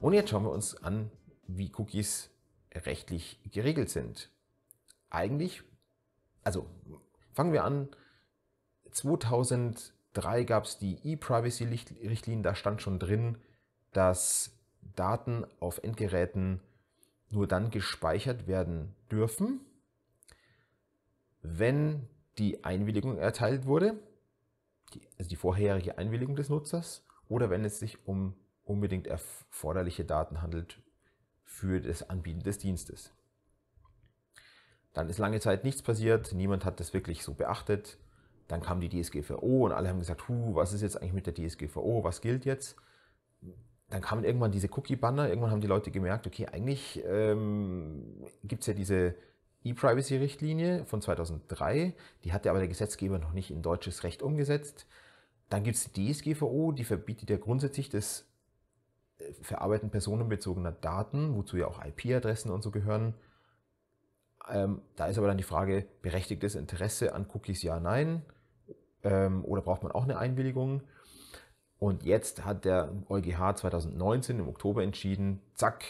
Und jetzt schauen wir uns an, wie Cookies rechtlich geregelt sind. Eigentlich, also fangen wir an, 2003 gab es die E-Privacy-Richtlinie, da stand schon drin, dass Daten auf Endgeräten nur dann gespeichert werden dürfen, wenn die Einwilligung erteilt wurde, die, also die vorherige Einwilligung des Nutzers, oder wenn es sich um unbedingt erforderliche Daten handelt für das Anbieten des Dienstes. Dann ist lange Zeit nichts passiert, niemand hat das wirklich so beachtet. Dann kam die DSGVO und alle haben gesagt, huh, was ist jetzt eigentlich mit der DSGVO, was gilt jetzt? Dann kamen irgendwann diese Cookie-Banner, irgendwann haben die Leute gemerkt, okay, eigentlich ähm, gibt es ja diese E-Privacy-Richtlinie von 2003, die hatte aber der Gesetzgeber noch nicht in deutsches Recht umgesetzt. Dann gibt es die DSGVO, die verbietet ja grundsätzlich das verarbeiten personenbezogener Daten, wozu ja auch IP-Adressen und so gehören. Ähm, da ist aber dann die Frage, berechtigtes Interesse an Cookies ja, nein. Ähm, oder braucht man auch eine Einwilligung? Und jetzt hat der e EuGH 2019 im Oktober entschieden, zack,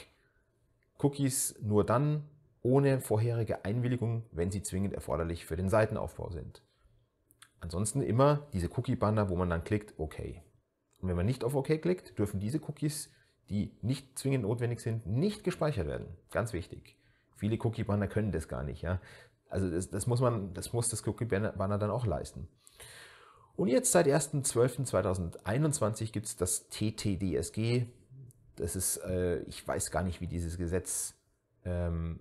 Cookies nur dann ohne vorherige Einwilligung, wenn sie zwingend erforderlich für den Seitenaufbau sind. Ansonsten immer diese Cookie-Banner, wo man dann klickt, okay. Und wenn man nicht auf OK klickt, dürfen diese Cookies die nicht zwingend notwendig sind, nicht gespeichert werden. Ganz wichtig. Viele Cookie-Banner können das gar nicht. Ja? Also das, das muss man, das muss das Cookie-Banner dann auch leisten. Und jetzt seit 1.12.2021 gibt es das TTDSG. Das ist, äh, ich weiß gar nicht, wie dieses Gesetz, ähm,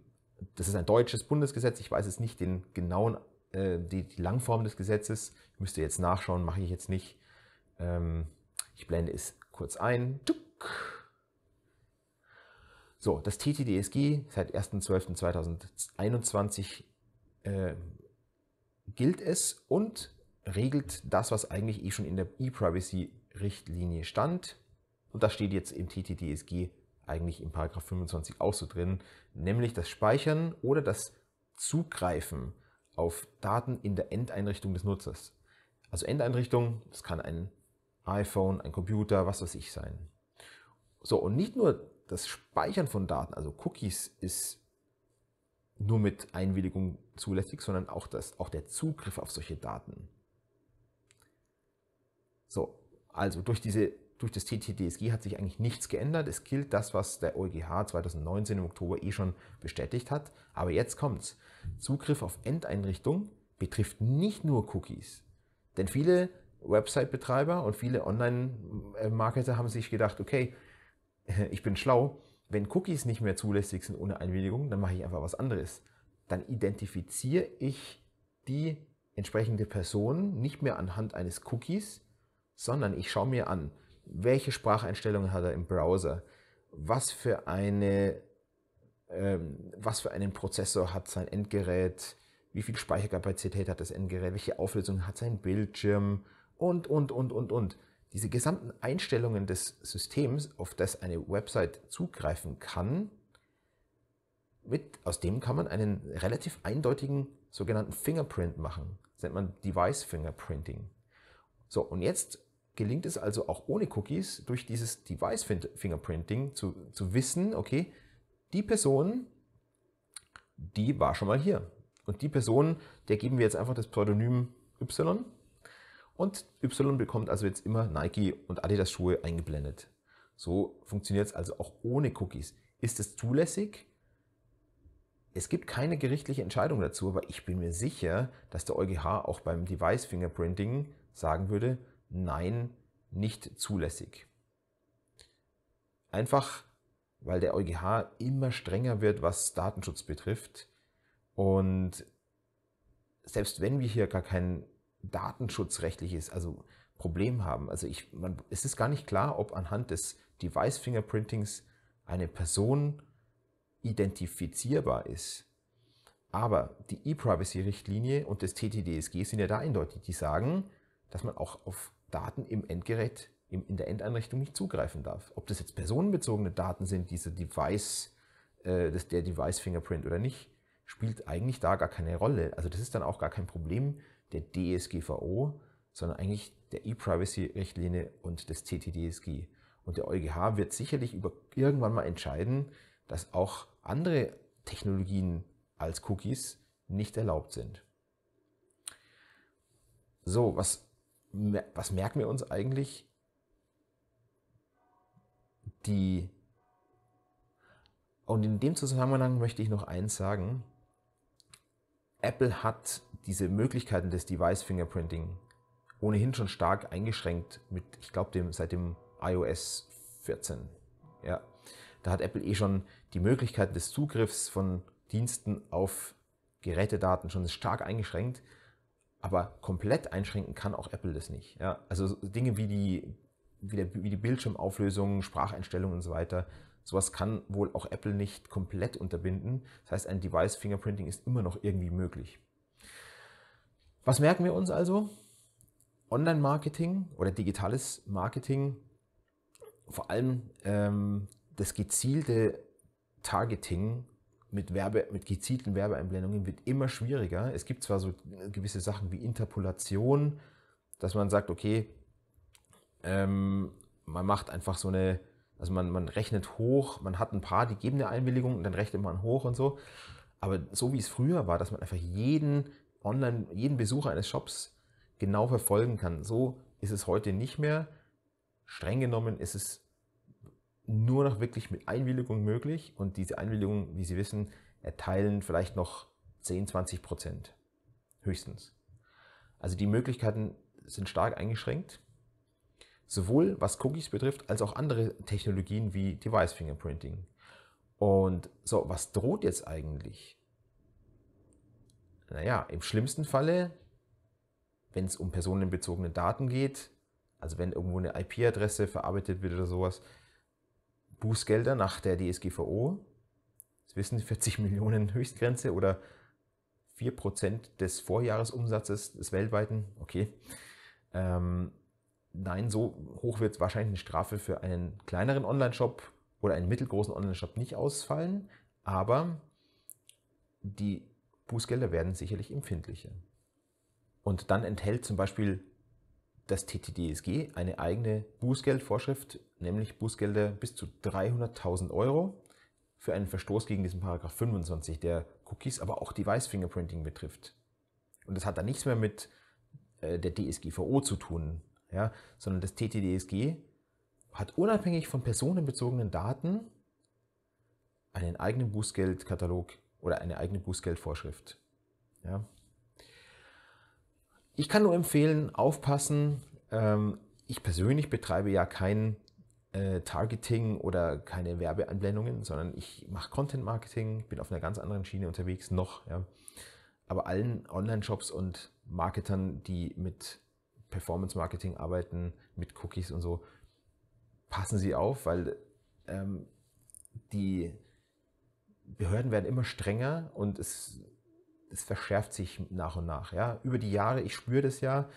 das ist ein deutsches Bundesgesetz. Ich weiß jetzt nicht den genauen, äh, die, die, Langform des Gesetzes. Ich müsste jetzt nachschauen, mache ich jetzt nicht. Ähm, ich blende es kurz ein. Tuck. So, das TTDSG seit 1.12.2021 äh, gilt es und regelt das, was eigentlich eh schon in der E-Privacy-Richtlinie stand. Und das steht jetzt im TTDSG eigentlich im Paragraph 25 auch so drin, nämlich das Speichern oder das Zugreifen auf Daten in der Endeinrichtung des Nutzers. Also Endeinrichtung, das kann ein iPhone, ein Computer, was weiß ich sein. So, und nicht nur das Speichern von Daten, also Cookies, ist nur mit Einwilligung zulässig, sondern auch, das, auch der Zugriff auf solche Daten. So, also durch, diese, durch das TTDSG hat sich eigentlich nichts geändert. Es gilt das, was der e EuGH 2019 im Oktober eh schon bestätigt hat. Aber jetzt kommt's. Zugriff auf Endeinrichtung betrifft nicht nur Cookies. Denn viele Website-Betreiber und viele Online-Marketer haben sich gedacht, okay, ich bin schlau, wenn Cookies nicht mehr zulässig sind ohne Einwilligung, dann mache ich einfach was anderes. Dann identifiziere ich die entsprechende Person nicht mehr anhand eines Cookies, sondern ich schaue mir an, welche Spracheinstellungen hat er im Browser, was für, eine, ähm, was für einen Prozessor hat sein Endgerät, wie viel Speicherkapazität hat das Endgerät, welche Auflösung hat sein Bildschirm und, und, und, und, und. Diese gesamten Einstellungen des Systems, auf das eine Website zugreifen kann, mit, aus dem kann man einen relativ eindeutigen sogenannten Fingerprint machen. Das nennt man Device Fingerprinting. So, und jetzt gelingt es also auch ohne Cookies durch dieses Device Fingerprinting zu, zu wissen, okay, die Person, die war schon mal hier. Und die Person, der geben wir jetzt einfach das Pseudonym Y und Y bekommt also jetzt immer Nike und Adidas Schuhe eingeblendet. So funktioniert es also auch ohne Cookies. Ist es zulässig? Es gibt keine gerichtliche Entscheidung dazu, aber ich bin mir sicher, dass der EuGH auch beim Device Fingerprinting sagen würde, nein, nicht zulässig. Einfach weil der EuGH immer strenger wird, was Datenschutz betrifft. Und selbst wenn wir hier gar keinen datenschutzrechtliches also Problem haben. Also ich, man, es ist gar nicht klar, ob anhand des Device-Fingerprintings eine Person identifizierbar ist. Aber die E-Privacy-Richtlinie und das TTDSG sind ja da eindeutig. Die sagen, dass man auch auf Daten im Endgerät, im, in der Endeinrichtung nicht zugreifen darf. Ob das jetzt personenbezogene Daten sind, diese Device, äh, das, der Device-Fingerprint oder nicht, spielt eigentlich da gar keine Rolle. Also das ist dann auch gar kein Problem der DSGVO, sondern eigentlich der E-Privacy-Richtlinie und des CTDSG. Und der EuGH wird sicherlich über, irgendwann mal entscheiden, dass auch andere Technologien als Cookies nicht erlaubt sind. So, was, was merken wir uns eigentlich? Die und in dem Zusammenhang möchte ich noch eins sagen. Apple hat diese Möglichkeiten des Device Fingerprinting ohnehin schon stark eingeschränkt mit, ich glaube, dem, seit dem iOS 14. Ja. Da hat Apple eh schon die Möglichkeiten des Zugriffs von Diensten auf Gerätedaten schon stark eingeschränkt, aber komplett einschränken kann auch Apple das nicht. Ja. Also Dinge wie die, wie, der, wie die Bildschirmauflösung, Spracheinstellungen und so weiter, sowas kann wohl auch Apple nicht komplett unterbinden. Das heißt, ein Device Fingerprinting ist immer noch irgendwie möglich. Was merken wir uns also? Online-Marketing oder digitales Marketing, vor allem ähm, das gezielte Targeting mit, Werbe, mit gezielten Werbeeinblendungen wird immer schwieriger. Es gibt zwar so gewisse Sachen wie Interpolation, dass man sagt, okay, ähm, man macht einfach so eine, also man, man rechnet hoch, man hat ein paar, die geben eine Einwilligung und dann rechnet man hoch und so. Aber so wie es früher war, dass man einfach jeden online jeden Besucher eines Shops genau verfolgen kann. So ist es heute nicht mehr. Streng genommen ist es nur noch wirklich mit Einwilligung möglich und diese Einwilligung, wie Sie wissen, erteilen vielleicht noch 10, 20 Prozent höchstens. Also die Möglichkeiten sind stark eingeschränkt, sowohl was Cookies betrifft, als auch andere Technologien wie Device Fingerprinting. Und so, was droht jetzt eigentlich? naja, im schlimmsten Falle, wenn es um personenbezogene Daten geht, also wenn irgendwo eine IP-Adresse verarbeitet wird oder sowas, Bußgelder nach der DSGVO, das wissen Sie, 40 Millionen Höchstgrenze oder 4% des Vorjahresumsatzes des weltweiten, okay. Ähm, nein, so hoch wird wahrscheinlich eine Strafe für einen kleineren Online-Shop oder einen mittelgroßen Online-Shop nicht ausfallen, aber die Bußgelder werden sicherlich empfindlicher. Und dann enthält zum Beispiel das TTDSG eine eigene Bußgeldvorschrift, nämlich Bußgelder bis zu 300.000 Euro für einen Verstoß gegen diesen Paragraph 25, der Cookies, aber auch Device Fingerprinting betrifft. Und das hat da nichts mehr mit äh, der DSGVO zu tun, ja, sondern das TTDSG hat unabhängig von personenbezogenen Daten einen eigenen Bußgeldkatalog oder eine eigene Bußgeldvorschrift. Ja. Ich kann nur empfehlen, aufpassen. Ähm, ich persönlich betreibe ja kein äh, Targeting oder keine Werbeanblendungen, sondern ich mache Content Marketing, bin auf einer ganz anderen Schiene unterwegs noch. Ja. Aber allen Online-Shops und Marketern, die mit Performance Marketing arbeiten, mit Cookies und so, passen Sie auf, weil ähm, die Behörden werden immer strenger und es, es verschärft sich nach und nach. Ja. Über die Jahre, ich spüre das ja,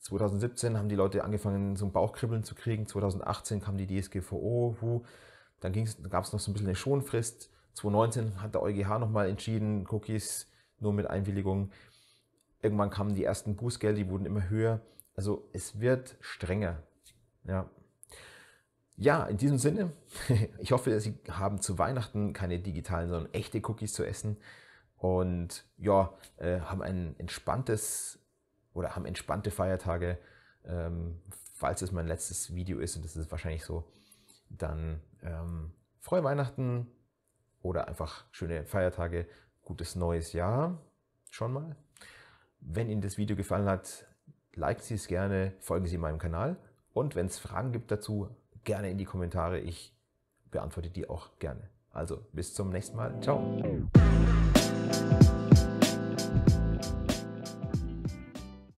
2017 haben die Leute angefangen, so ein Bauchkribbeln zu kriegen, 2018 kam die DSGVO, hu, dann, dann gab es noch so ein bisschen eine Schonfrist, 2019 hat der EuGH nochmal entschieden, Cookies nur mit Einwilligung. Irgendwann kamen die ersten Bußgelder, die wurden immer höher. Also es wird strenger. Ja. Ja, in diesem Sinne, ich hoffe, dass Sie haben zu Weihnachten keine digitalen, sondern echte Cookies zu essen und ja, äh, haben ein entspanntes oder haben entspannte Feiertage. Ähm, falls es mein letztes Video ist, und das ist wahrscheinlich so, dann ähm, frohe Weihnachten oder einfach schöne Feiertage, gutes neues Jahr schon mal. Wenn Ihnen das Video gefallen hat, liken Sie es gerne, folgen Sie meinem Kanal und wenn es Fragen gibt dazu, gerne in die Kommentare. Ich beantworte die auch gerne. Also bis zum nächsten Mal. Ciao.